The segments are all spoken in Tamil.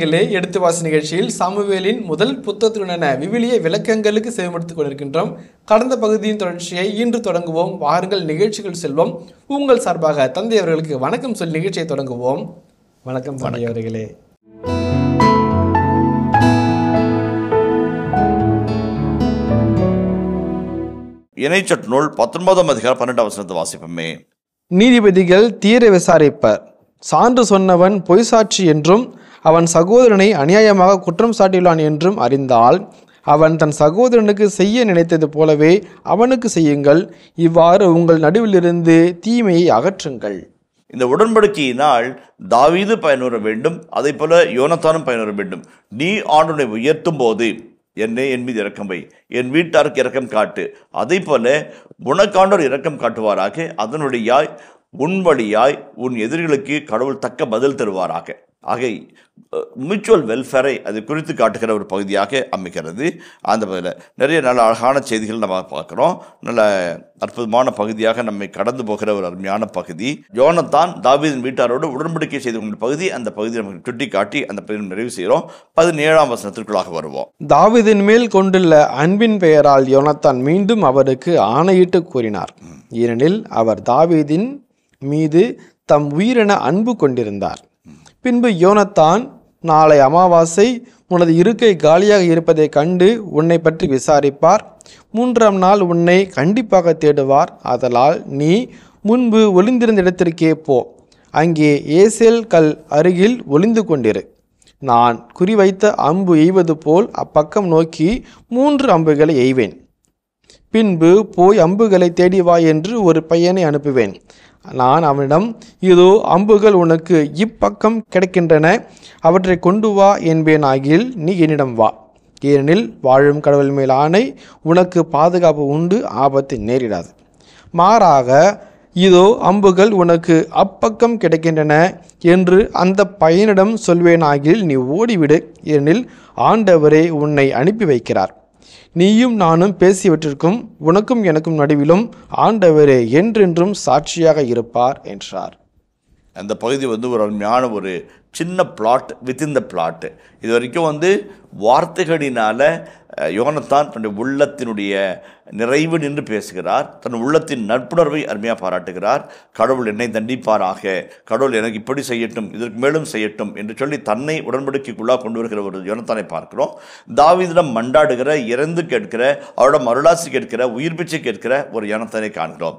விஷயங்களே எடுத்து வாசி நிகழ்ச்சியில் சாமுவேலின் முதல் புத்தத்துடனான விவிலிய விளக்கங்களுக்கு செயல்படுத்திக் கொண்டிருக்கின்றோம் கடந்த பகுதியின் தொடர்ச்சியை இன்று தொடங்குவோம் வாருங்கள் நிகழ்ச்சிகள் செல்வோம் உங்கள் சார்பாக தந்தையவர்களுக்கு வணக்கம் சொல்லி நிகழ்ச்சியை தொடங்குவோம் வணக்கம் தந்தையவர்களே இணைச்சட்டு நூல் பத்தொன்பதாம் அதிகாரம் பன்னெண்டாம் வசனத்தை வாசிப்போமே நீதிபதிகள் தீர விசாரிப்பர் சான்று சொன்னவன் பொய் சாட்சி என்றும் அவன் சகோதரனை அநியாயமாக குற்றம் சாட்டியுள்ளான் என்றும் அறிந்தால் அவன் தன் சகோதரனுக்கு செய்ய நினைத்தது போலவே அவனுக்கு செய்யுங்கள் இவ்வாறு உங்கள் நடுவிலிருந்து தீமையை அகற்றுங்கள் இந்த உடன்படிக்கையினால் தாவீது பயனுற வேண்டும் அதே போல யோனத்தானும் பயனுற வேண்டும் நீ ஆண்டனை உயர்த்தும் போது என்னை என் மீது இறக்கம் வை என் வீட்டாருக்கு இறக்கம் காட்டு அதே போல உனக்காண்டோர் இறக்கம் காட்டுவாராக அதனுடைய உன் வழியாய் உன் எதிரிகளுக்கு கடவுள் தக்க பதில் தருவாராக ஆகை மியூச்சுவல் வெல்ஃபேரை அது குறித்து காட்டுகிற ஒரு பகுதியாக அமைக்கிறது அந்த பகுதியில் நிறைய நல்ல அழகான செய்திகள் நம்ம பார்க்குறோம் நல்ல அற்புதமான பகுதியாக நம்மை கடந்து போகிற ஒரு அருமையான பகுதி ஜோனத்தான் தாவீதின் வீட்டாரோடு உடன்படிக்கை செய்து கொண்ட பகுதி அந்த பகுதி நமக்கு சுட்டி காட்டி அந்த பகுதியில் நிறைவு செய்கிறோம் பதினேழாம் வசனத்திற்குள்ளாக வருவோம் தாவிதின் மேல் கொண்டுள்ள அன்பின் பெயரால் யோனத்தான் மீண்டும் அவருக்கு ஆணையிட்டு கூறினார் ஏனெனில் அவர் தாவீதின் மீது தம் உயிரென அன்பு கொண்டிருந்தார் பின்பு யோனத்தான் நாளை அமாவாசை உனது இருக்கை காலியாக இருப்பதை கண்டு உன்னை பற்றி விசாரிப்பார் மூன்றாம் நாள் உன்னை கண்டிப்பாக தேடுவார் அதனால் நீ முன்பு ஒளிந்திருந்த இடத்திற்கே போ அங்கே ஏசேல் கல் அருகில் ஒளிந்து கொண்டிரு நான் குறிவைத்த அம்பு எய்வது போல் அப்பக்கம் நோக்கி மூன்று அம்புகளை எய்வேன் பின்பு போய் அம்புகளை தேடி வா என்று ஒரு பையனை அனுப்புவேன் நான் அவனிடம் இதோ அம்புகள் உனக்கு இப்பக்கம் கிடைக்கின்றன அவற்றை கொண்டு வா என்பேன் ஆகியில் நீ என்னிடம் வா ஏனெனில் வாழும் கடவுள் மேல் ஆணை உனக்கு பாதுகாப்பு உண்டு ஆபத்து நேரிடாது மாறாக இதோ அம்புகள் உனக்கு அப்பக்கம் கிடைக்கின்றன என்று அந்த பையனிடம் சொல்வேனாகில் நீ ஓடிவிடு ஏனில் ஆண்டவரே உன்னை அனுப்பி வைக்கிறார் நீயும் நானும் பேசியவற்றிற்கும் உனக்கும் எனக்கும் நடுவிலும் ஆண்டவரே என்றென்றும் சாட்சியாக இருப்பார் என்றார் அந்த பகுதி வந்து ஒரு அருமையான ஒரு சின்ன பிளாட் வித்தின் த பிளாட்டு இது வரைக்கும் வந்து வார்த்தைகளினால் யோனத்தான் தன்னுடைய உள்ளத்தினுடைய நிறைவு நின்று பேசுகிறார் தன் உள்ளத்தின் நட்புணர்வை அருமையாக பாராட்டுகிறார் கடவுள் என்னை தண்டிப்பாராக கடவுள் எனக்கு இப்படி செய்யட்டும் இதற்கு மேலும் செய்யட்டும் என்று சொல்லி தன்னை உடன்படிக்கைக்குள்ளாக கொண்டு வருகிற ஒரு யோனத்தானை பார்க்கிறோம் தாவிதிடம் மண்டாடுகிற இறந்து கேட்கிற அவரோட மருளாசி கேட்கிற உயிர் பிச்சை கேட்கிற ஒரு யோனத்தானை காண்கிறோம்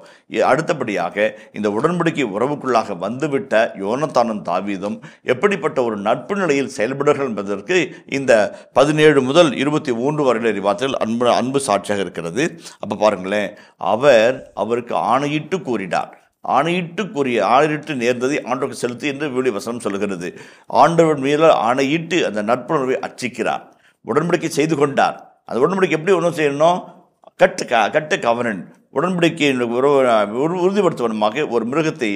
அடுத்தபடியாக இந்த உடன்படிக்கை உறவுக்குள்ளாக வந்துவிட்ட யோனத்தானும் தாவீதும் எப்படி எப்படிப்பட்ட ஒரு நட்பு நிலையில் செயல்படுகிறார்கள் என்பதற்கு இந்த பதினேழு முதல் இருபத்தி மூன்று வரையிலே வார்த்தைகள் அன்பு அன்பு சாட்சியாக இருக்கிறது அப்போ பாருங்களேன் அவர் அவருக்கு ஆணையிட்டு கூறினார் ஆணையிட்டு கூறிய ஆணையிட்டு நேர்ந்ததை ஆண்டவருக்கு செலுத்தி என்று வீடு வசனம் சொல்கிறது ஆண்டவன் மீது ஆணையிட்டு அந்த நட்புணர்வை அச்சிக்கிறார் உடன்படிக்கை செய்து கொண்டார் அந்த உடன்படிக்கை எப்படி ஒன்றும் செய்யணும் கட்டு க கட்டு கவனன் உடன்படிக்கையை உறுதிப்படுத்துவனமாக ஒரு மிருகத்தை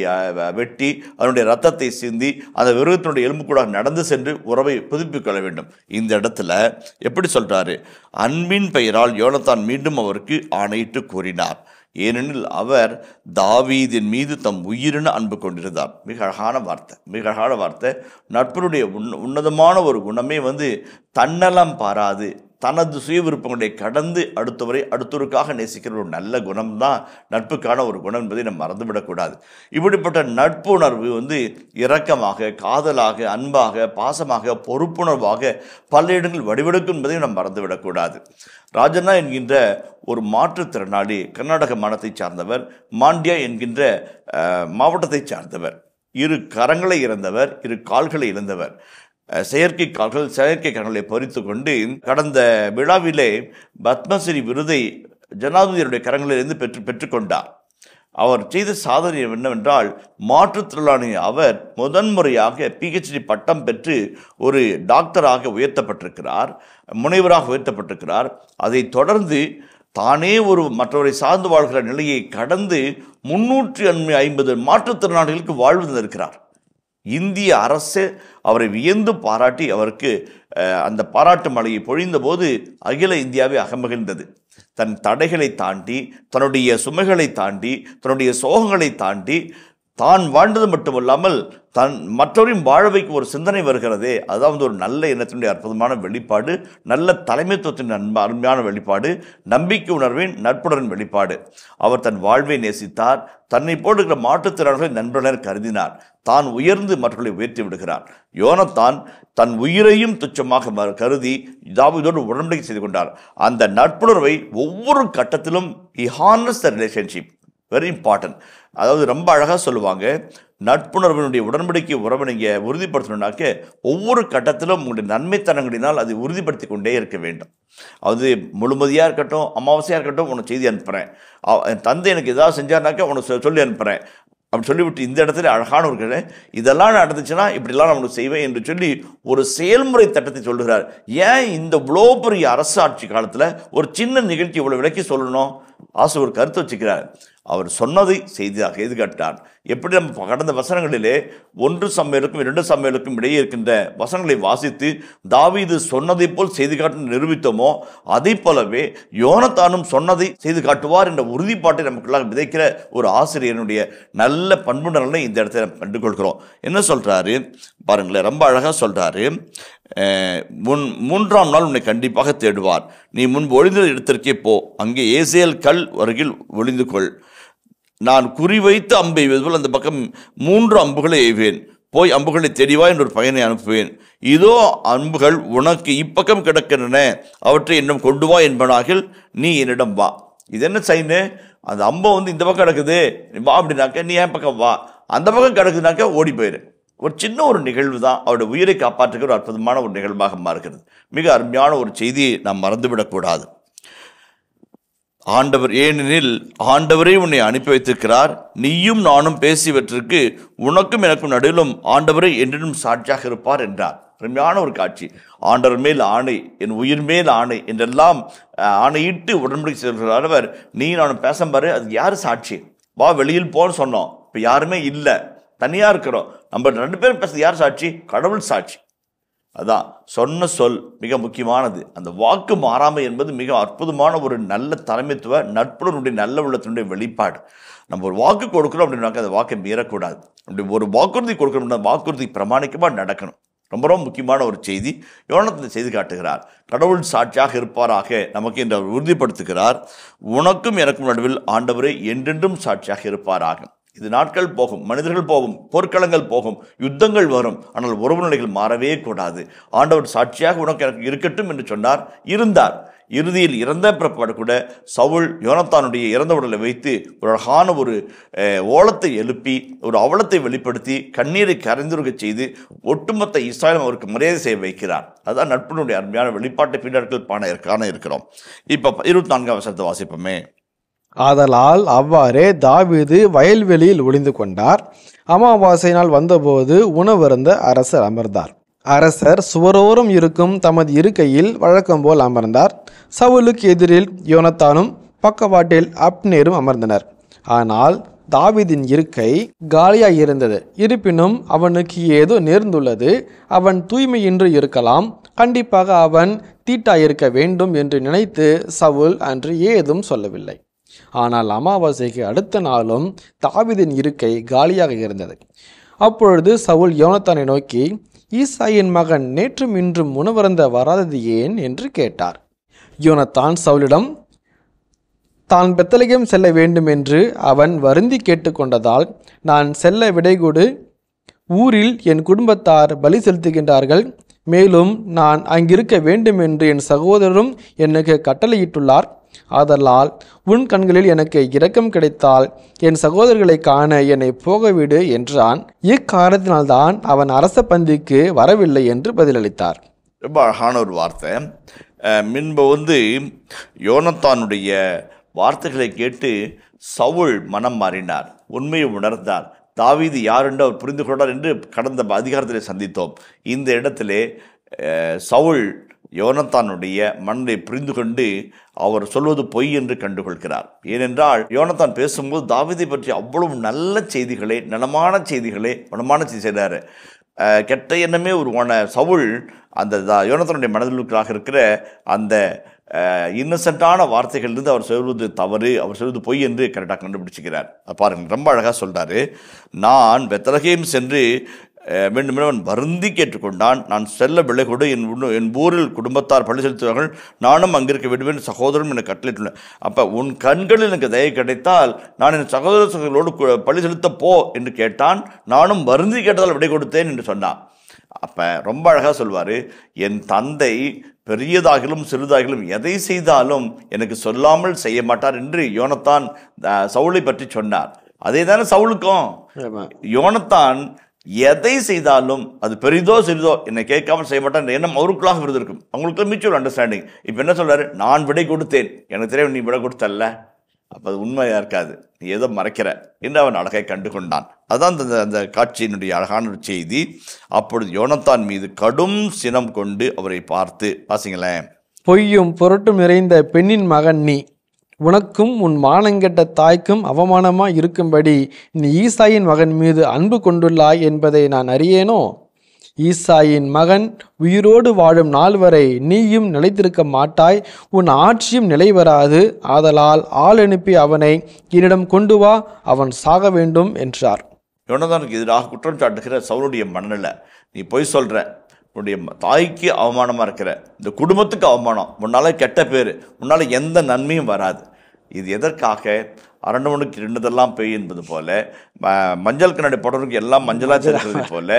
வெட்டி அதனுடைய ரத்தத்தை சிந்தி அந்த மிருகத்தினுடைய எலும்பு கூட நடந்து சென்று உறவை புதுப்பிக்கொள்ள வேண்டும் இந்த இடத்துல எப்படி சொல்கிறாரு அன்பின் பெயரால் யோனத்தான் மீண்டும் அவருக்கு ஆணையிட்டு கூறினார் ஏனெனில் அவர் தாவீதின் மீது தம் உயிரின அன்பு கொண்டிருந்தார் மிக அழகான வார்த்தை மிக அழகான வார்த்தை நட்பனுடைய உன் உன்னதமான ஒரு குணமே வந்து தன்னலம் பாராது தனது சுய விருப்பங்களை கடந்து அடுத்தவரை அடுத்தவருக்காக நேசிக்கிற ஒரு நல்ல குணம்தான் நட்புக்கான ஒரு குணம் என்பதை நம்ம மறந்துவிடக்கூடாது இப்படிப்பட்ட நட்புணர்வு வந்து இரக்கமாக காதலாக அன்பாக பாசமாக பொறுப்புணர்வாக பல இடங்கள் வடிவெடுக்கும் என்பதை நம்ம மறந்துவிடக்கூடாது ராஜண்ணா என்கின்ற ஒரு மாற்றுத்திறனாளி கர்நாடக மாநிலத்தை சார்ந்தவர் மாண்டியா என்கின்ற மாவட்டத்தை சார்ந்தவர் இரு கரங்களை இறந்தவர் இரு கால்களை இழந்தவர் செயற்கை செயற்கை கால்களை பறித்து கொண்டு கடந்த விழாவிலே பத்மஸ்ரீ விருதை ஜனாதிபதியுடைய கரங்களிலிருந்து பெற்று பெற்றுக்கொண்டார் அவர் செய்த சாதனை என்னவென்றால் மாற்றுத்திறனாளி அவர் முதன்முறையாக பிஹெச்டி பட்டம் பெற்று ஒரு டாக்டராக உயர்த்தப்பட்டிருக்கிறார் முனைவராக உயர்த்தப்பட்டிருக்கிறார் அதை தொடர்ந்து தானே ஒரு மற்றவரை சார்ந்து வாழ்கிற நிலையை கடந்து முன்னூற்றி ஐம்பது மாற்றுத்திறனாளிகளுக்கு வாழ்வு தந்திருக்கிறார் இந்திய அரசு அவரை வியந்து பாராட்டி அவருக்கு அந்த பாராட்டு மலையை பொழிந்தபோது அகில இந்தியாவை அகமகிழ்ந்தது தன் தடைகளை தாண்டி தன்னுடைய சுமைகளை தாண்டி தன்னுடைய சோகங்களை தாண்டி தான் வாழ்ந்தது மட்டுமல்லாமல் தன் மற்றவரின் வாழ்வைக்கு ஒரு சிந்தனை வருகிறதே அதாவது ஒரு நல்ல இனத்தினுடைய அற்புதமான வெளிப்பாடு நல்ல தலைமைத்துவத்தின் அன்பு அருமையான வெளிப்பாடு நம்பிக்கை உணர்வின் நட்புடன் வெளிப்பாடு அவர் தன் வாழ்வை நேசித்தார் தன்னை போடுகிற மாற்றுத்திறன்களை நண்பர்கள் கருதினார் தான் உயர்ந்து மற்றவர்களை உயர்த்தி விடுகிறார் யோனத்தான் தன் உயிரையும் துச்சமாக கருதி இதோடு உடன்படிக்கை செய்து கொண்டார் அந்த நட்புணர்வை ஒவ்வொரு கட்டத்திலும் he honours the relationship very important அதாவது ரொம்ப அழகாக சொல்லுவாங்க நட்புணர்வினுடைய உடன்படிக்கை உறவை நீங்கள் உறுதிப்படுத்தணும்னாக்க ஒவ்வொரு கட்டத்திலும் உங்களுடைய நன்மைத்தனங்களினால் அதை உறுதிப்படுத்தி கொண்டே இருக்க வேண்டும் அது முழுமதியாக இருக்கட்டும் அமாவாசையாக இருக்கட்டும் உனக்கு செய்தி அனுப்புகிறேன் என் தந்தை எனக்கு எதாவது செஞ்சார்னாக்க உனக்கு சொல்லி அனுப்புகிறேன் அப்படி சொல்லிவிட்டு இந்த இடத்துல அழகான ஒரு கிழ இதெல்லாம் நடந்துச்சுன்னா இப்படிலாம் நான் உனக்கு செய்வேன் என்று சொல்லி ஒரு செயல்முறை தட்டத்தை சொல்கிறார் ஏன் இந்த இவ்வளோ பெரிய அரசாட்சி காலத்தில் ஒரு சின்ன நிகழ்ச்சி இவ்வளோ விலக்கி சொல்லணும் ஆசை ஒரு கருத்து வச்சுக்கிறார் அவர் சொன்னதை செய்தியாக செய்து காட்டார் எப்படி நம்ம கடந்த வசனங்களிலே ஒன்று சமையலுக்கும் இரண்டு சமையலுக்கும் இடையே இருக்கின்ற வசனங்களை வாசித்து தாவீது சொன்னதை போல் செய்து காட்டு நிரூபித்தோமோ அதை போலவே யோனத்தானும் சொன்னதை செய்து காட்டுவார் என்ற உறுதிப்பாட்டை நமக்குள்ளாக விதைக்கிற ஒரு ஆசிரியனுடைய நல்ல பண்பு நலனை இந்த இடத்துல கண்டுகொள்கிறோம் என்ன சொல்கிறாரு பாருங்களேன் ரொம்ப அழகாக சொல்கிறாரு முன் மூன்றாம் நாள் உன்னை கண்டிப்பாக தேடுவார் நீ முன்பு ஒளிந்த இடத்திற்கே போ அங்கே ஏசியல் கல் அருகில் ஒளிந்து கொள் நான் குறிவைத்து அம்பு எய்வது போல் அந்த பக்கம் மூன்று அம்புகளை எய்வேன் போய் அம்புகளை தெளிவா என்று ஒரு பையனை அனுப்புவேன் இதோ அன்புகள் உனக்கு இப்பக்கம் கிடக்கின்றன அவற்றை இன்னும் கொண்டு வா என்பனாகில் நீ என்னிடம் வா இது என்ன சைனு அந்த அம்பை வந்து இந்த பக்கம் கிடக்குது வா அப்படின்னாக்க நீ என் பக்கம் வா அந்த பக்கம் கிடக்குதுனாக்க ஓடி போயிரு ஒரு சின்ன ஒரு நிகழ்வு தான் அவருடைய உயிரை காப்பாற்றுகிற ஒரு அற்புதமான ஒரு நிகழ்வாக மாறுகிறது மிக அருமையான ஒரு செய்தியை நாம் மறந்துவிடக்கூடாது ஆண்டவர் ஏனெனில் ஆண்டவரே உன்னை அனுப்பி வைத்திருக்கிறார் நீயும் நானும் பேசியவற்றிற்கு உனக்கும் எனக்கும் நடுவிலும் ஆண்டவரே என்றும் சாட்சியாக இருப்பார் என்றார் அருமையான ஒரு காட்சி ஆண்டவர் மேல் ஆணை என் உயிர் மேல் ஆணை என்றெல்லாம் ஆணையிட்டு உடன்படி செல்கிறார் அவர் நீ நானும் பேச பாரு அது யார் சாட்சி வா வெளியில் போன்னு சொன்னோம் இப்போ யாருமே இல்லை தனியாக இருக்கிறோம் நம்ம ரெண்டு பேரும் பேசுறது யார் சாட்சி கடவுள் சாட்சி அதான் சொன்ன சொல் மிக முக்கியமானது அந்த வாக்கு மாறாமை என்பது மிக அற்புதமான ஒரு நல்ல தலைமைத்துவ நட்புடனுடைய நல்ல உள்ளத்தினுடைய வெளிப்பாடு நம்ம ஒரு வாக்கு கொடுக்குறோம் அப்படின்னாக்க அந்த வாக்கை மீறக்கூடாது அப்படி ஒரு வாக்குறுதி கொடுக்கணும்னா வாக்குறுதி பிரமாணிக்கமாக நடக்கணும் ரொம்ப ரொம்ப முக்கியமான ஒரு செய்தி யோனத்தில் செய்து காட்டுகிறார் கடவுள் சாட்சியாக இருப்பாராக நமக்கு என்று உறுதிப்படுத்துகிறார் உனக்கும் எனக்கும் நடுவில் ஆண்டவரே என்றென்றும் சாட்சியாக இருப்பாராகும் இது நாட்கள் போகும் மனிதர்கள் போகும் போர்க்களங்கள் போகும் யுத்தங்கள் வரும் ஆனால் உறவு நிலைகள் மாறவே கூடாது ஆண்டவர் சாட்சியாக உனக்கு எனக்கு இருக்கட்டும் என்று சொன்னார் இருந்தார் இறுதியில் இறந்த பிறப்பாடு கூட சவுல் யோனத்தானுடைய இறந்த உடலை வைத்து ஒரு அழகான ஒரு ஓலத்தை எழுப்பி ஒரு அவலத்தை வெளிப்படுத்தி கண்ணீரை கரைந்துருக செய்து ஒட்டுமொத்த இஸ்ராயலும் அவருக்கு மரியாதை செய்ய வைக்கிறார் அதுதான் நட்பினுடைய அருமையான வெளிப்பாட்டை பின்னாட்கள் பான காண இருக்கிறோம் இப்போ இருபத்தி நான்காம் வசத்தை வாசிப்போமே ஆதலால் அவ்வாறே தாவிது வயல்வெளியில் ஒளிந்து கொண்டார் அமாவாசை நாள் வந்தபோது உணவருந்த அரசர் அமர்ந்தார் அரசர் சுவரோரம் இருக்கும் தமது இருக்கையில் வழக்கம் போல் அமர்ந்தார் சவுலுக்கு எதிரில் யோனத்தானும் பக்கவாட்டில் அப்னேரும் அமர்ந்தனர் ஆனால் தாவிதின் இருக்கை காலியாக இருந்தது இருப்பினும் அவனுக்கு ஏதோ நேர்ந்துள்ளது அவன் தூய்மையின்றி இருக்கலாம் கண்டிப்பாக அவன் தீட்டாயிருக்க வேண்டும் என்று நினைத்து சவுல் அன்று ஏதும் சொல்லவில்லை ஆனால் அமாவாசைக்கு அடுத்த நாளும் தாவிதின் இருக்கை காலியாக இருந்தது அப்பொழுது சவுல் யோனத்தானை நோக்கி ஈசாயின் மகன் நேற்றும் இன்றும் உணவருந்த வராதது ஏன் என்று கேட்டார் யோனத்தான் சவுலிடம் தான் பெத்தலகம் செல்ல வேண்டும் என்று அவன் வருந்தி கேட்டுக்கொண்டதால் நான் செல்ல விடைகூடு ஊரில் என் குடும்பத்தார் பலி செலுத்துகின்றார்கள் மேலும் நான் அங்கிருக்க வேண்டும் என்று என் சகோதரரும் எனக்கு கட்டளையிட்டுள்ளார் ஆதலால் உன் கண்களில் எனக்கு இரக்கம் கிடைத்தால் என் சகோதரர்களை காண என்னை போகவிடு என்றான் இக்காரணத்தினால்தான் அவன் அரச பந்திக்கு வரவில்லை என்று பதிலளித்தார் ரொம்ப அழகான ஒரு வார்த்தை மின்ப வந்து யோனத்தானுடைய வார்த்தைகளை கேட்டு சவுள் மனம் மாறினார் உண்மையை உணர்ந்தார் தாவீது யார் என்று அவர் புரிந்து கொண்டார் என்று கடந்த அதிகாரத்தில் சந்தித்தோம் இந்த இடத்திலே சவுள் யோனத்தானுடைய மனதை புரிந்து கொண்டு அவர் சொல்வது பொய் என்று கண்டுகொள்கிறார் ஏனென்றால் யோனத்தான் பேசும்போது தாவிதை பற்றி அவ்வளவு நல்ல செய்திகளே நலமான செய்திகளே மனமான செய்தி செய்கிறார் கெட்ட எண்ணமே உருவான சவுள் அந்த தா யோனத்தனுடைய மனதிலுக்காக இருக்கிற அந்த இன்னசென்ட்டான வார்த்தைகளிலிருந்து அவர் சொல்வது தவறு அவர் சொல்வது பொய் என்று கரெக்டாக கண்டுபிடிச்சிக்கிறார் பாருங்கள் ரொம்ப அழகாக சொல்கிறாரு நான் வெத்தலகையும் சென்று வேண்டுமென அவன் வருந்தி கேட்டுக்கொண்டான் நான் செல்ல விலை கொடு என் என் ஊரில் குடும்பத்தார் பழி செலுத்துவார்கள் நானும் அங்கிருக்க வேண்டும் என்று சகோதரன் எனக்கு கட்டளிட்டுள்ளேன் அப்போ உன் கண்களில் எனக்கு தயவு கிடைத்தால் நான் என் சகோதர சகோதரோடு பழி செலுத்த போ என்று கேட்டான் நானும் வருந்தி கேட்டதால் விடை கொடுத்தேன் என்று சொன்னான் அப்போ ரொம்ப அழகாக சொல்வார் என் தந்தை பெரியதாகிலும் சிறிதாகிலும் எதை செய்தாலும் எனக்கு சொல்லாமல் செய்ய மாட்டார் என்று யோனத்தான் சவுளை பற்றி சொன்னார் அதே தானே சவுளுக்கும் யோனத்தான் எதை செய்தாலும் அது பெரிதோ சிறிதோ என்னை கேட்காமல் செய்ய மாட்டேன் எண்ணம் அவருக்குள்ளாக இருந்திருக்கும் அவங்களுக்கு மியூச்சுவல் அண்டர்ஸ்டாண்டிங் இப்போ என்ன சொல்கிறார் நான் விடை கொடுத்தேன் எனக்கு தெரியும் நீ விடை கொடுத்தல்ல அப்போ அது உண்மையாக இருக்காது நீ ஏதோ மறைக்கிற என்று அவன் அழகை கண்டு கொண்டான் அதான் அந்த அந்த காட்சியினுடைய அழகான ஒரு செய்தி அப்பொழுது யோனத்தான் மீது கடும் சினம் கொண்டு அவரை பார்த்து பாசிங்களேன் பொய்யும் பொருட்டும் நிறைந்த பெண்ணின் மகன் நீ உனக்கும் உன் மானங்கெட்ட தாய்க்கும் அவமானமா இருக்கும்படி நீ ஈசாயின் மகன் மீது அன்பு கொண்டுள்ளாய் என்பதை நான் அறியேனோ ஈசாயின் மகன் உயிரோடு வாழும் நாள் வரை நீயும் நிலைத்திருக்க மாட்டாய் உன் ஆட்சியும் நிலை வராது ஆதலால் ஆள் அனுப்பி அவனை என்னிடம் கொண்டு வா அவன் சாக வேண்டும் என்றார் யோனதானுக்கு எதிராக குற்றம் சாட்டுகிற சவுனுடைய மண்ணில் நீ பொய் சொல்கிற உன்னுடைய தாய்க்கு அவமானமாக இருக்கிற இந்த குடும்பத்துக்கு அவமானம் உன்னால் கெட்ட பேர் உன்னால் எந்த நன்மையும் வராது இது எதற்காக அரண்டவனுக்கு இருந்ததெல்லாம் பேய் என்பது போல மஞ்சள் கண்ணாடி போடுறவனுக்கு எல்லாம் மஞ்சளாக சேர்க்கிறது போல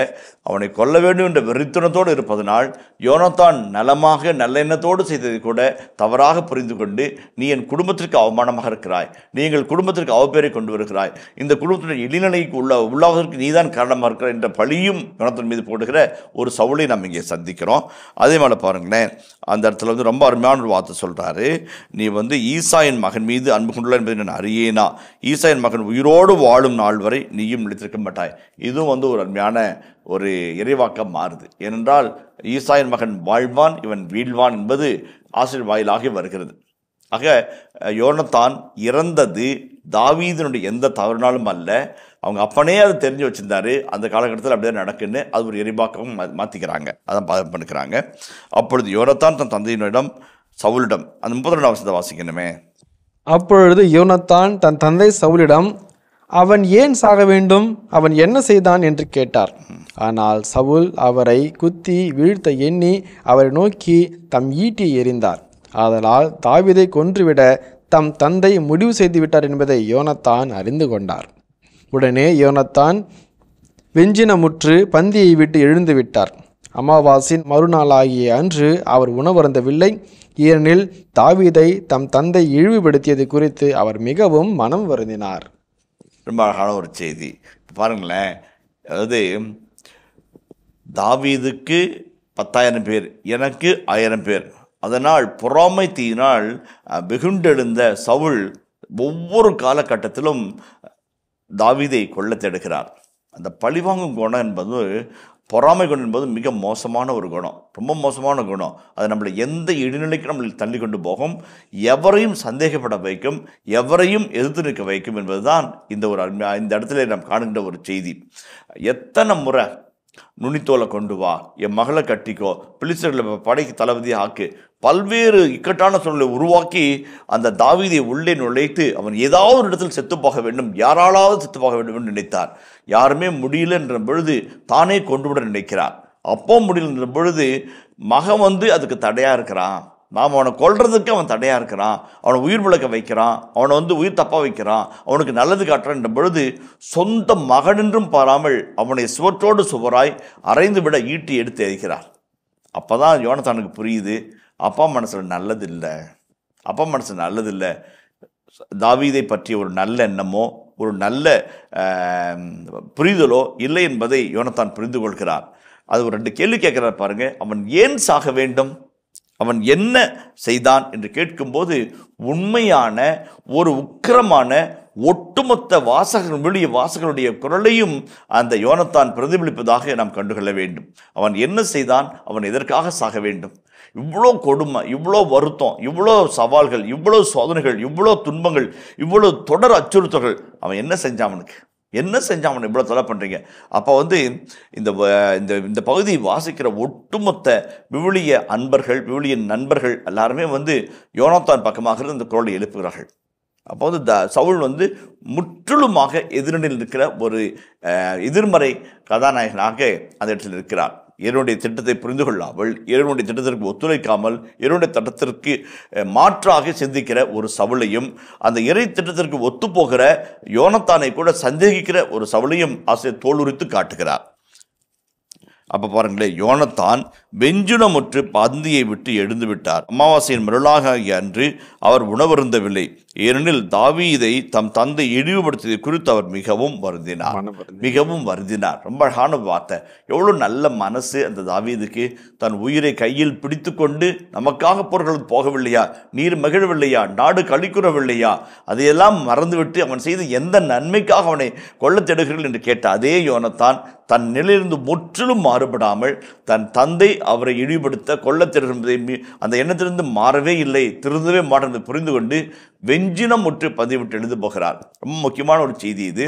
அவனை கொல்ல வேண்டும் என்ற வெறித்தனத்தோடு இருப்பதனால் யோனத்தான் நலமாக நல்லெண்ணத்தோடு செய்ததை கூட தவறாக புரிந்து கொண்டு நீ என் குடும்பத்திற்கு அவமானமாக இருக்கிறாய் நீங்கள் குடும்பத்திற்கு அவப்பேரை கொண்டு வருகிறாய் இந்த குடும்பத்தினுடைய இழிநிலைக்கு உள்ள உள்ளாவதற்கு நீதான் காரணமாக இருக்கிற என்ற பழியும் யோனத்தின் மீது போடுகிற ஒரு சவுளை நாம் இங்கே சந்திக்கிறோம் அதே மாதிரி பாருங்களேன் அந்த இடத்துல வந்து ரொம்ப அருமையான ஒரு வார்த்தை சொல்கிறாரு நீ வந்து ஈசாயின் மகன் மீது அன்பு கொண்டுள்ள என்பதை நான் அறியேன் அப்படின்னா ஈசாயின் மகன் உயிரோடு வாழும் நாள் வரை நீயும் நிலைத்திருக்க மாட்டாய் இதுவும் வந்து ஒரு அருமையான ஒரு இறைவாக்கம் மாறுது ஏனென்றால் ஈசாயின் மகன் வாழ்வான் இவன் வீழ்வான் என்பது ஆசிரியர் வாயிலாகி வருகிறது ஆக யோனத்தான் இறந்தது தாவீதனுடைய எந்த தவறுனாலும் அல்ல அவங்க அப்பனே அதை தெரிஞ்சு வச்சுருந்தாரு அந்த காலகட்டத்தில் அப்படியே நடக்குன்னு அது ஒரு எரிபாக்கமும் மாற்றிக்கிறாங்க அதான் பாதம் பண்ணிக்கிறாங்க அப்பொழுது யோனத்தான் தன் தந்தையினிடம் சவுலிடம் அந்த முப்பத்தி ரெண்டு வசத்தை வாசிக்கணுமே அப்பொழுது யோனத்தான் தன் தந்தை சவுலிடம் அவன் ஏன் சாக வேண்டும் அவன் என்ன செய்தான் என்று கேட்டார் ஆனால் சவுல் அவரை குத்தி வீழ்த்த எண்ணி அவரை நோக்கி தம் ஈட்டி எறிந்தார் அதனால் தாவிதை கொன்றுவிட தம் தந்தை முடிவு செய்துவிட்டார் என்பதை யோனத்தான் அறிந்து கொண்டார் உடனே யோனத்தான் வெஞ்சின முற்று பந்தியை விட்டு எழுந்து விட்டார் அமாவாசின் மறுநாளாகிய அன்று அவர் உணவருந்தவில்லை ஏனெனில் தாவீதை தம் தந்தை இழிவுபடுத்தியது குறித்து அவர் மிகவும் மனம் வருந்தினார் ரொம்ப அழகான ஒரு செய்தி பாருங்களேன் அதாவது தாவீதுக்கு பத்தாயிரம் பேர் எனக்கு ஆயிரம் பேர் அதனால் பொறாமை தீயினால் வெகுண்டெழுந்த சவுல் ஒவ்வொரு காலகட்டத்திலும் தாவீதை கொல்ல தேடுகிறார் அந்த பழிவாங்கும் குணம் என்பது பொறாமை குணம் என்பது மிக மோசமான ஒரு குணம் ரொம்ப மோசமான குணம் அது நம்மளை எந்த இடைநிலைக்கு நம்மளை தள்ளி கொண்டு போகும் எவரையும் சந்தேகப்பட வைக்கும் எவரையும் எதிர்த்து நிற்க வைக்கும் என்பதுதான் இந்த ஒரு அருமையாக இந்த இடத்துல நாம் காணுகின்ற ஒரு செய்தி எத்தனை முறை நுனித்தோலை கொண்டு வா என் மகளை கட்டிக்கோ பிளிச்சர்களை படைக்கு தளபதியாக ஆக்கு பல்வேறு இக்கட்டான சூழ்நிலை உருவாக்கி அந்த தாவிதை உள்ளே நுழைத்து அவன் ஏதாவது ஒரு இடத்தில் செத்து போக வேண்டும் யாராலாவது செத்து போக வேண்டும் என்று நினைத்தார் யாருமே முடியல என்ற பொழுது தானே கொண்டு விட நினைக்கிறார் அப்போ முடியலன்ற பொழுது மகன் வந்து அதுக்கு தடையாக இருக்கிறான் நாம் அவனை கொல்றதுக்கு அவன் தடையாக இருக்கிறான் அவனை உயிர் விளக்க வைக்கிறான் அவனை வந்து உயிர் தப்பாக வைக்கிறான் அவனுக்கு நல்லது என்ற பொழுது சொந்த மகனென்றும் பாராமல் அவனை சுவற்றோடு சுவராய் அரைந்து விட ஈட்டி எடுத்து எரிக்கிறார் அப்போ தான் யோனத்தானுக்கு புரியுது அப்பா மனசில் நல்லது இல்லை அப்பா மனசு நல்லது இல்லை தாவீதை பற்றிய ஒரு நல்ல எண்ணமோ ஒரு நல்ல புரிதலோ இல்லை என்பதை யோனத்தான் புரிந்து கொள்கிறார் அது ஒரு ரெண்டு கேள்வி கேட்குறார் பாருங்கள் அவன் ஏன் சாக வேண்டும் அவன் என்ன செய்தான் என்று கேட்கும்போது உண்மையான ஒரு உக்கிரமான ஒட்டுமொத்த வாசகர் வெளிய வாசகருடைய குரலையும் அந்த யோனத்தான் பிரதிபலிப்பதாக நாம் கண்டுகொள்ள வேண்டும் அவன் என்ன செய்தான் அவன் எதற்காக சாக வேண்டும் இவ்வளோ கொடுமை இவ்வளோ வருத்தம் இவ்வளோ சவால்கள் இவ்வளோ சோதனைகள் இவ்வளோ துன்பங்கள் இவ்வளோ தொடர் அச்சுறுத்தல்கள் அவன் என்ன செஞ்சான் என்ன செஞ்சாமனு இவ்வளோ தலை பண்ணுறீங்க அப்போ வந்து இந்த இந்த இந்த பகுதி வாசிக்கிற ஒட்டுமொத்த விவிலிய அன்பர்கள் விவிலிய நண்பர்கள் எல்லாருமே வந்து யோனத்தான் பக்கமாக இந்த குரலை எழுப்புகிறார்கள் அப்போ வந்து த சவுல் வந்து முற்றிலுமாக எதிரணியில் இருக்கிற ஒரு எதிர்மறை கதாநாயகனாக அந்த இடத்தில் இருக்கிறார் இறைவனுடைய திட்டத்தை புரிந்து கொள்ளாமல் இறைவனுடைய திட்டத்திற்கு ஒத்துழைக்காமல் இறைவனுடைய திட்டத்திற்கு மாற்றாக சிந்திக்கிற ஒரு சவுளையும் அந்த இறை திட்டத்திற்கு ஒத்துப்போகிற யோனத்தானை கூட சந்தேகிக்கிற ஒரு சவுளையும் ஆசிரியர் தோலுரித்து காட்டுகிறார் அப்போ பாருங்களேன் யோனத்தான் வெஞ்சுனமுற்று பந்தியை விட்டு எழுந்து விட்டார் அமாவாசையின் மருளாக அன்று அவர் உணவருந்தவில்லை ஏனெனில் தாவீதை தம் தந்தை இழிவுபடுத்தியதை குறித்து அவர் மிகவும் வருந்தினார் மிகவும் வருந்தினார் ரொம்ப அழகான வார்த்தை எவ்வளோ நல்ல மனசு அந்த தாவீதுக்கு தன் உயிரை கையில் பிடித்து கொண்டு நமக்காக பொருட்களுக்கு போகவில்லையா நீர் மகிழவில்லையா நாடு கழிக்குறவில்லையா அதையெல்லாம் மறந்துவிட்டு அவன் செய்த எந்த நன்மைக்காக அவனை கொல்ல தேடுகிறீர்கள் என்று கேட்ட அதே யோனத்தான் தன் நிலையிலிருந்து முற்றிலும் மாறுபடாமல் தன் தந்தை அவரை இழிவுபடுத்த கொள்ள திரும்பதை அந்த எண்ணத்திலிருந்து மாறவே இல்லை திருந்தவே மாற்றம் புரிந்து கொண்டு வெஞ்சினம் முற்று பதிவிட்டு எழுந்து போகிறார் ரொம்ப முக்கியமான ஒரு செய்தி இது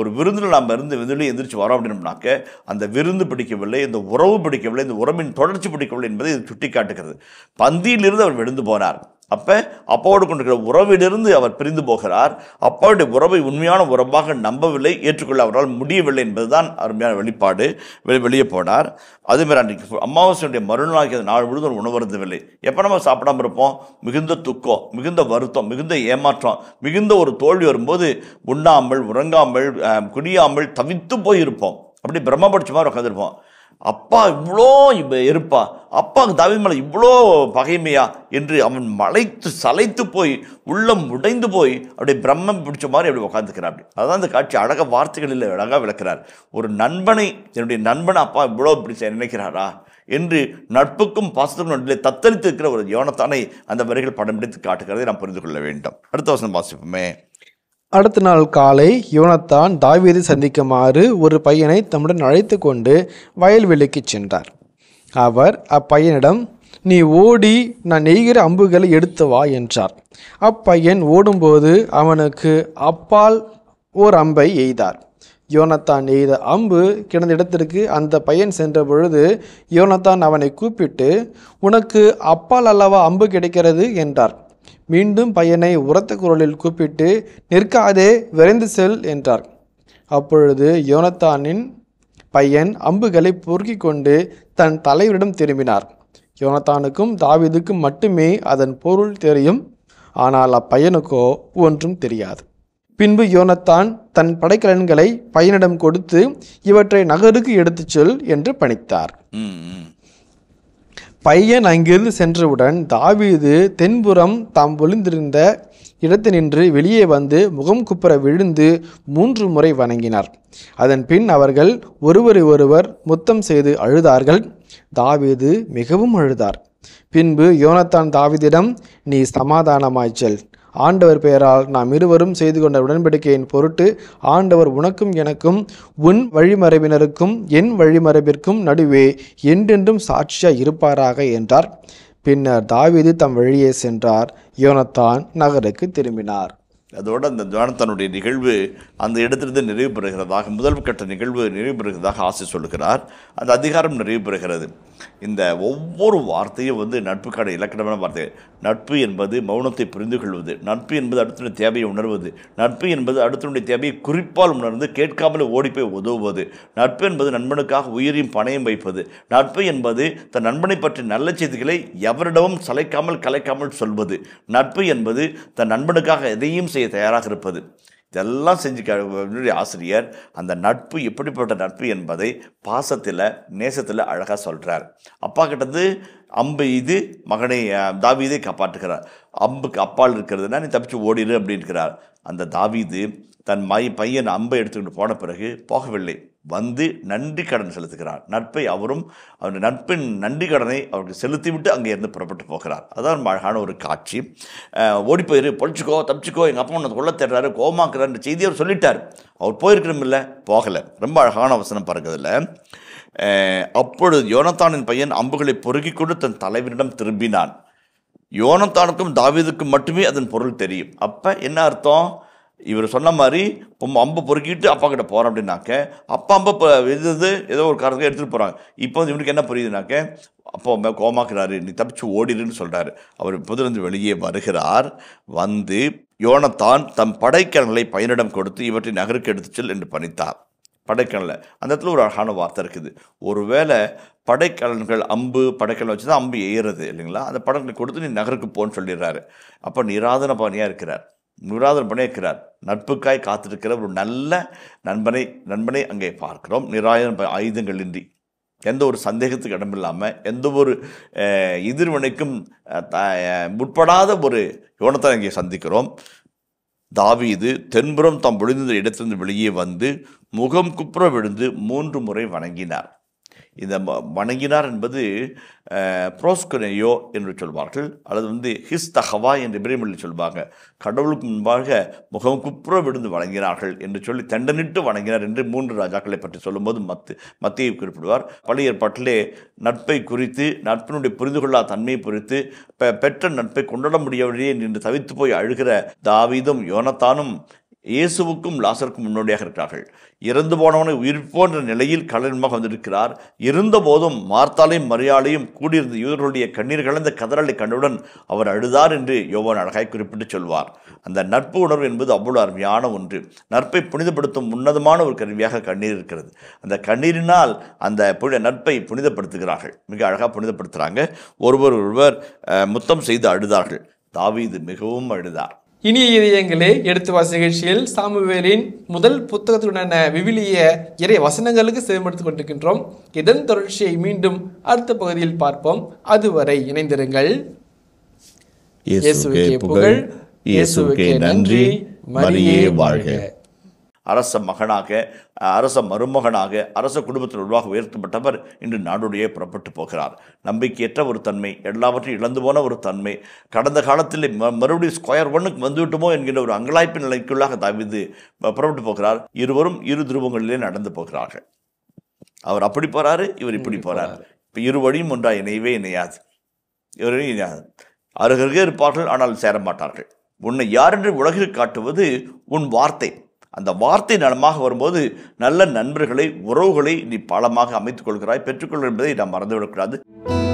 ஒரு விருந்தில் நாம் இருந்து விருந்தில் எந்திரிச்சு வரோம் அப்படின்னம்னாக்க அந்த விருந்து பிடிக்கவில்லை இந்த உறவு பிடிக்கவில்லை இந்த உறவின் தொடர்ச்சி பிடிக்கவில்லை என்பதை இது சுட்டி காட்டுகிறது பந்தியிலிருந்து அவர் விழுந்து போனார் அப்போ அப்பாவோடு கொண்டிருக்கிற உறவிலிருந்து அவர் பிரிந்து போகிறார் அப்பாவுடைய உறவை உண்மையான உறவாக நம்பவில்லை ஏற்றுக்கொள்ள அவரால் முடியவில்லை என்பதுதான் அருமையான வெளிப்பாடு வெளி வெளியே போனார் அதுமாரி அன்றைக்கு அமாவாசையுடைய மறுநாளாகிய நாள் முழுவதும் உணவருந்தவில்லை எப்போ நம்ம சாப்பிடாமல் இருப்போம் மிகுந்த துக்கம் மிகுந்த வருத்தம் மிகுந்த ஏமாற்றம் மிகுந்த ஒரு தோல்வி வரும்போது உண்ணாமல் உறங்காமல் குடியாமல் தவித்து போயிருப்போம் அப்படி பிரம்ம மாதிரி உட்காந்துருப்போம் அப்பா இவ்வளோ இருப்பா அப்பாவுக்கு தாவிது மேலே இவ்வளோ பகைமையா என்று அவன் மலைத்து சளைத்து போய் உள்ளம் உடைந்து போய் அப்படியே பிரம்மம் பிடிச்ச மாதிரி அப்படி உட்காந்துக்கிறான் அப்படி அதான் அந்த காட்சி அழக வார்த்தைகளில் அழகாக விளக்கிறார் ஒரு நண்பனை என்னுடைய நண்பனை அப்பா இவ்வளோ இப்படி நினைக்கிறாரா என்று நட்புக்கும் பாசத்துக்கும் நன்றிலே தத்தளித்து இருக்கிற ஒரு யோனத்தானை அந்த வரிகள் படம் பிடித்து காட்டுகிறதை நாம் புரிந்து கொள்ள வேண்டும் அடுத்த வசனம் வாசிப்போமே அடுத்த நாள் காலை யோனத்தான் தாவீதை சந்திக்குமாறு ஒரு பையனை தம்முடன் அழைத்து கொண்டு வயல்வெளிக்கு சென்றார் அவர் அப்பையனிடம் நீ ஓடி நான் நெய்கிற அம்புகளை எடுத்து வா என்றார் அப்பையன் ஓடும்போது அவனுக்கு அப்பால் ஓர் அம்பை எய்தார் யோனத்தான் எய்த அம்பு கிடந்த இடத்திற்கு அந்த பையன் சென்ற பொழுது யோனத்தான் அவனை கூப்பிட்டு உனக்கு அப்பால் அல்லவா அம்பு கிடைக்கிறது என்றார் மீண்டும் பையனை உரத்த குரலில் கூப்பிட்டு நிற்காதே விரைந்து செல் என்றார் அப்பொழுது யோனத்தானின் பையன் அம்புகளை பொறுக்கி கொண்டு தன் தலைவரிடம் திரும்பினார் யோனத்தானுக்கும் தாவிதுக்கும் மட்டுமே அதன் பொருள் தெரியும் ஆனால் அப்பையனுக்கோ ஒன்றும் தெரியாது பின்பு யோனத்தான் தன் படைக்கலன்களை பையனிடம் கொடுத்து இவற்றை நகருக்கு எடுத்துச் செல் என்று பணித்தார் பையன் அங்கிருந்து சென்றவுடன் தாவீது தென்புறம் தாம் ஒளிந்திருந்த நின்று வெளியே வந்து முகம் குப்புற விழுந்து மூன்று முறை வணங்கினார் அதன் பின் அவர்கள் ஒருவரை ஒருவர் முத்தம் செய்து அழுதார்கள் தாவீது மிகவும் அழுதார் பின்பு யோனத்தான் தாவிதிடம் நீ சமாதானமாய்ச்சல் ஆண்டவர் பெயரால் நாம் இருவரும் செய்து கொண்ட உடன்படிக்கையின் பொருட்டு ஆண்டவர் உனக்கும் எனக்கும் உன் வழிமரபினருக்கும் என் வழிமரபிற்கும் நடுவே என்றென்றும் சாட்சியாக இருப்பாராக என்றார் பின்னர் தாவீது தம் வழியே சென்றார் யோனத்தான் நகருக்கு திரும்பினார் அதோடு அந்த ஜானத்தனுடைய நிகழ்வு அந்த இடத்திலிருந்து நிறைவு பெறுகிறதாக முதல் கட்ட நிகழ்வு நிறைவு பெறுகிறதாக ஆசை சொல்கிறார் அந்த அதிகாரம் நிறைவு பெறுகிறது இந்த ஒவ்வொரு வார்த்தையும் வந்து நட்புக்கான இலக்கணமான வார்த்தை நட்பு என்பது மௌனத்தை புரிந்து கொள்வது நட்பு என்பது அடுத்தனுடைய தேவையை உணர்வது நட்பு என்பது அடுத்தனுடைய தேவையை குறிப்பால் உணர்ந்து கேட்காமல் ஓடிப்போய் உதவுவது நட்பு என்பது நண்பனுக்காக உயிரையும் பணையும் வைப்பது நட்பு என்பது தன் நண்பனை பற்றி நல்ல செய்திகளை எவரிடமும் சளைக்காமல் கலைக்காமல் சொல்வது நட்பு என்பது தன் நண்பனுக்காக எதையும் செய்ய தயாராக இருப்பது இதெல்லாம் செஞ்சு என்னுடைய ஆசிரியர் அந்த நட்பு எப்படிப்பட்ட நட்பு என்பதை பாசத்தில் நேசத்தில் அழகாக சொல்கிறார் அப்பா கிட்டது அம்பு இது மகனை தாவீதை காப்பாற்றுகிறார் அம்புக்கு அப்பால் இருக்கிறதுனா நீ தப்பிச்சு ஓடிடு இருக்கிறார் அந்த தாவீது தன் மை பையன் அம்பை எடுத்துக்கிட்டு போன பிறகு போகவில்லை வந்து நன்றி கடன் செலுத்துகிறார் நட்பை அவரும் அவருடைய நட்பின் நன்றி கடனை அவருக்கு செலுத்திவிட்டு அங்கே இருந்து புறப்பட்டு போகிறார் அதான் அழகான ஒரு காட்சி ஓடி போயிரு பொழிச்சிக்கோ தப்பிச்சிக்கோ எங்கள் அப்பா ஒன்று கொள்ள தேடுறாரு கோமாக்குறாரு செய்தி அவர் சொல்லிட்டார் அவர் போயிருக்கிறோம் இல்லை போகலை ரொம்ப அழகான அவசரம் பாருங்கிறதுல அப்பொழுது யோனத்தானின் பையன் அம்புகளை பொறுக்கி கொண்டு தன் தலைவரிடம் திரும்பினான் யோனத்தானுக்கும் தாவீதுக்கும் மட்டுமே அதன் பொருள் தெரியும் அப்போ என்ன அர்த்தம் இவர் சொன்ன மாதிரி அம்பை பொறுக்கிட்டு அப்பா கிட்ட போகிறோம் அப்படின்னாக்க அப்பா அம்பை இப்போ இது ஏதோ ஒரு காரணத்துக்கு எடுத்துகிட்டு போகிறாங்க இப்போ வந்து இவனுக்கு என்ன புரியுதுனாக்க அப்போ கோமாக்குறாரு நீ தப்பிச்சு ஓடிடுன்னு சொல்கிறாரு அவர் புதிலிருந்து வெளியே வருகிறார் வந்து யோனத்தான் தம் படைக்கணலை பயனிடம் கொடுத்து இவற்றை நகருக்கு எடுத்து செல் என்று பணித்தார் படைக்கணல அந்த இடத்துல ஒரு அழகான வார்த்தை இருக்குது ஒருவேளை படைக்கலன்கள் அம்பு படைக்கலன் வச்சு தான் அம்பு ஏறுறது இல்லைங்களா அந்த படங்களை கொடுத்து நீ நகருக்கு போன்னு சொல்லிடுறாரு அப்போ நிராதன பாணியாக இருக்கிறார் நிராதனம் பண்ணியிருக்கிறார் நட்புக்காய் காத்திருக்கிற ஒரு நல்ல நண்பனை நண்பனை அங்கே பார்க்கிறோம் நிராயுதம் ஆயுதங்கள் இன்றி எந்த ஒரு சந்தேகத்துக்கு இடமில்லாமல் எந்த ஒரு எதிர்வினைக்கும் முற்படாத ஒரு யோனத்தை அங்கே சந்திக்கிறோம் தாவீது தென்புறம் தாம் விழுந்த இடத்திலிருந்து வெளியே வந்து முகம் குப்புற விழுந்து மூன்று முறை வணங்கினார் இந்த வணங்கினார் என்பது புரோஸ்குனேயோ என்று சொல்வார்கள் அல்லது வந்து ஹிஸ் தஹவா என்று பிரேமில் சொல்வாங்க கடவுளுக்கு முன்பாக முகம் குப்புற விழுந்து வணங்கினார்கள் என்று சொல்லி தண்டனிட்டு வணங்கினார் என்று மூன்று ராஜாக்களை பற்றி சொல்லும்போது மத்து மத்தியை குறிப்பிடுவார் பழைய ஏற்பாட்டிலே நட்பை குறித்து நட்பினுடைய புரிந்து கொள்ளா தன்மையை குறித்து பெற்ற நட்பை கொண்டாட முடியவில்லையே நின்று தவித்து போய் அழுகிற தாவீதும் யோனத்தானும் இயேசுவுக்கும் லாசருக்கும் முன்னோடியாக இருக்கிறார்கள் இறந்து போனவனை உயிர்ப்போன்ற நிலையில் கலனமாக வந்திருக்கிறார் இருந்தபோதும் மார்த்தாலையும் மரியாளையும் கூடியிருந்த இவர்களுடைய கண்ணீர் கலந்த கதறலை கண்டுடன் அவர் அழுதார் என்று யோவான் அழகாய் குறிப்பிட்டு சொல்வார் அந்த நட்பு உணர்வு என்பது அவ்வளோ அருமையான ஒன்று நட்பை புனிதப்படுத்தும் உன்னதமான ஒரு கருவியாக கண்ணீர் இருக்கிறது அந்த கண்ணீரினால் அந்த புனித நட்பை புனிதப்படுத்துகிறார்கள் மிக அழகாக புனிதப்படுத்துகிறாங்க ஒருவர் ஒருவர் முத்தம் செய்து அழுதார்கள் தாவீது மிகவும் அழுதார் இனிய இதயங்களே எடுத்து வாச நிகழ்ச்சியில் சாமுவேலின் முதல் புத்தகத்துடனான விவிலிய இறை வசனங்களுக்கு செவிமடுத்துக் கொண்டிருக்கின்றோம் இதன் தொடர்ச்சியை மீண்டும் அடுத்த பகுதியில் பார்ப்போம் அதுவரை இணைந்திருங்கள் இயேசுக்கே புகழ் நன்றி மரியே வாழ்க அரச மகனாக அரச மருமகனாக அரச குடும்பத்தில் உருவாக உயர்த்தப்பட்டவர் இன்று நாடோடையே புறப்பட்டு போகிறார் நம்பிக்கையற்ற ஒரு தன்மை எல்லாவற்றையும் இழந்து போன ஒரு தன்மை கடந்த காலத்தில் மறுபடியும் ஸ்கொயர் ஒன்னுக்கு வந்துவிட்டுமோ என்கின்ற ஒரு அங்கலாய்ப்பு நிலைக்குள்ளாக தவிர்த்து புறப்பட்டு போகிறார் இருவரும் இரு துருவங்களிலே நடந்து போகிறார்கள் அவர் அப்படி போறாரு இவர் இப்படி போகிறார் இப்போ இரு வழியும் ஒன்றா இணையவே இணையாது இவரையும் இணையாது அருகருகே இருப்பார்கள் ஆனால் சேரமாட்டார்கள் உன்னை யார் என்று உலகில் காட்டுவது உன் வார்த்தை அந்த வார்த்தை நலமாக வரும்போது நல்ல நண்பர்களை உறவுகளை நீ பாலமாக அமைத்துக் கொள்கிறாய் பெற்றுக்கொள் என்பதை நாம் மறந்துவிடக்கூடாது